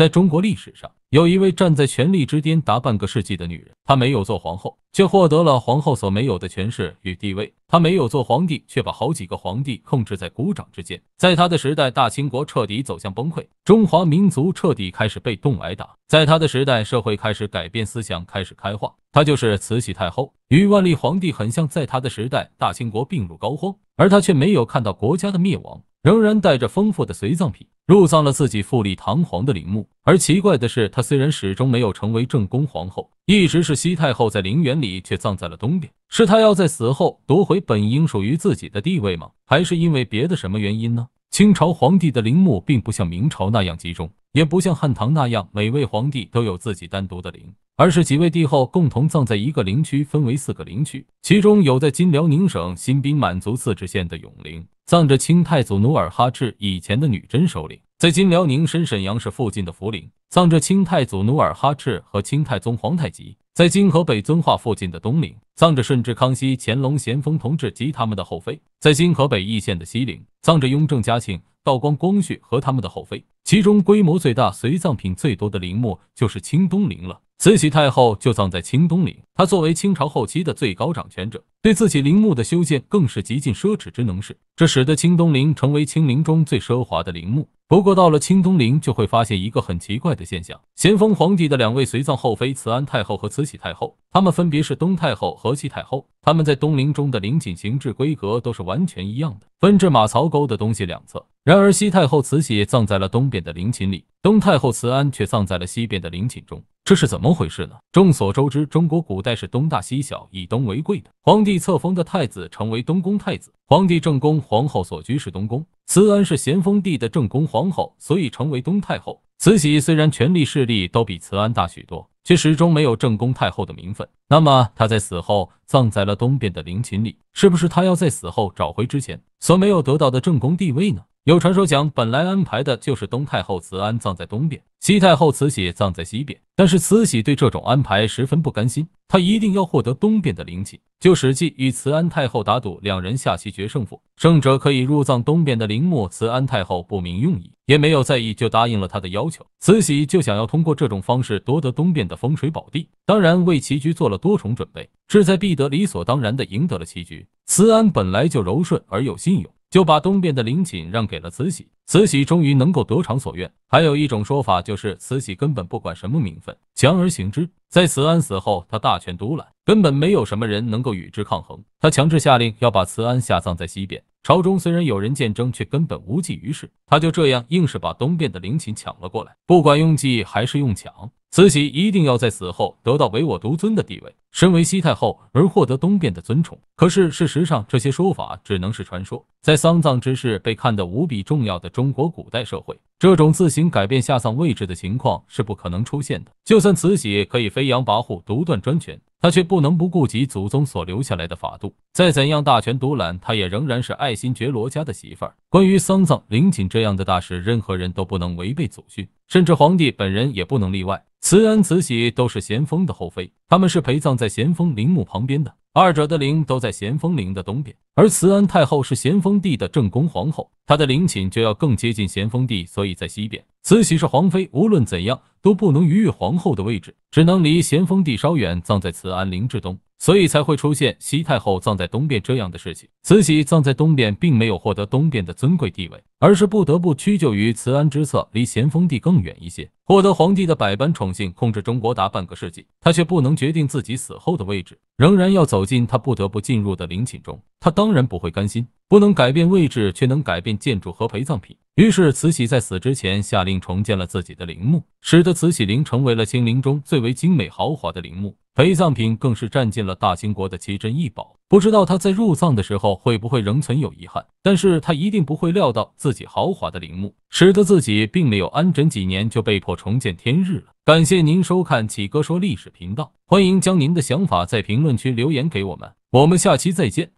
在中国历史上，有一位站在权力之巅达半个世纪的女人，她没有做皇后，却获得了皇后所没有的权势与地位；她没有做皇帝，却把好几个皇帝控制在股掌之间。在她的时代，大清国彻底走向崩溃，中华民族彻底开始被动挨打。在她的时代，社会开始改变，思想开始开化。她就是慈禧太后，与万历皇帝很像。在她的时代，大清国病入膏肓，而她却没有看到国家的灭亡。仍然带着丰富的随葬品入葬了自己富丽堂皇的陵墓，而奇怪的是，他虽然始终没有成为正宫皇后，一直是西太后在陵园里，却葬在了东边。是他要在死后夺回本应属于自己的地位吗？还是因为别的什么原因呢？清朝皇帝的陵墓并不像明朝那样集中，也不像汉唐那样每位皇帝都有自己单独的陵。而是几位帝后共同葬在一个陵区，分为四个陵区，其中有在今辽宁省新宾满族自治县的永陵，葬着清太祖努尔哈赤以前的女真首领；在今辽宁省沈阳市附近的福陵，葬着清太祖努尔哈赤和清太宗皇太极；在今河北遵化附近的东陵，葬着顺治、康熙、乾隆、咸丰、同治及他们的后妃；在今河北易县的西陵，葬着雍正、嘉庆、道光、光绪和他们的后妃。其中规模最大、随葬品最多的陵墓就是清东陵了。慈禧太后就葬在清东陵。她作为清朝后期的最高掌权者，对自己陵墓的修建更是极尽奢侈之能事，这使得清东陵成为清陵中最奢华的陵墓。不过，到了清东陵就会发现一个很奇怪的现象：咸丰皇帝的两位随葬后妃，慈安太后和慈禧太后，她们分别是东太后和西太后。她们在东陵中的陵寝形制、规格都是完全一样的，分至马槽沟的东西两侧。然而，西太后慈禧葬在了东边的陵寝里，东太后慈安却葬在了西边的陵寝中。这是怎么回事呢？众所周知，中国古代是东大西小，以东为贵的。皇帝册封的太子成为东宫太子，皇帝正宫皇后所居是东宫。慈安是咸丰帝的正宫皇后，所以成为东太后。慈禧虽然权力势力都比慈安大许多，却始终没有正宫太后的名分。那么她在死后葬在了东边的陵寝里，是不是她要在死后找回之前所没有得到的正宫地位呢？有传说讲，本来安排的就是东太后慈安葬在东边，西太后慈禧葬在西边。但是慈禧对这种安排十分不甘心，她一定要获得东边的灵气，就史记与慈安太后打赌，两人下棋决胜负，胜者可以入葬东边的陵墓。慈安太后不明用意，也没有在意，就答应了他的要求。慈禧就想要通过这种方式夺得东边的风水宝地，当然为棋局做了多重准备，志在必得，理所当然地赢得了棋局。慈安本来就柔顺而有信用。就把东边的陵寝让给了慈禧，慈禧终于能够得偿所愿。还有一种说法就是，慈禧根本不管什么名分，强而行之。在慈安死后，她大权独揽，根本没有什么人能够与之抗衡。她强制下令要把慈安下葬在西边，朝中虽然有人见证，却根本无济于事。他就这样硬是把东边的陵寝抢了过来，不管用计还是用抢。慈禧一定要在死后得到唯我独尊的地位，身为西太后而获得东边的尊崇。可是事实上，这些说法只能是传说。在丧葬之事被看得无比重要的中国古代社会。这种自行改变下葬位置的情况是不可能出现的。就算慈禧可以飞扬跋扈、独断专权，她却不能不顾及祖宗所留下来的法度。再怎样大权独揽，她也仍然是爱新觉罗家的媳妇儿。关于丧葬、陵寝这样的大事，任何人都不能违背祖训，甚至皇帝本人也不能例外。慈安、慈禧都是咸丰的后妃，他们是陪葬在咸丰陵墓旁边的。二者的陵都在咸丰陵的东边，而慈安太后是咸丰帝的正宫皇后，她的陵寝就要更接近咸丰帝，所以在西边。慈禧是皇妃，无论怎样都不能逾越皇后的位置，只能离咸丰帝稍远，葬在慈安陵之东。所以才会出现西太后葬在东边这样的事情。慈禧葬在东边，并没有获得东边的尊贵地位，而是不得不屈就于慈安之策，离咸丰帝更远一些，获得皇帝的百般宠幸，控制中国达半个世纪。她却不能决定自己死后的位置，仍然要走进她不得不进入的陵寝中。她当然不会甘心。不能改变位置，却能改变建筑和陪葬品。于是，慈禧在死之前下令重建了自己的陵墓，使得慈禧陵成为了清陵中最为精美豪华的陵墓。陪葬品更是占尽了大清国的奇珍异宝。不知道他在入葬的时候会不会仍存有遗憾，但是他一定不会料到自己豪华的陵墓，使得自己并没有安枕几年就被迫重见天日了。感谢您收看启哥说历史频道，欢迎将您的想法在评论区留言给我们，我们下期再见。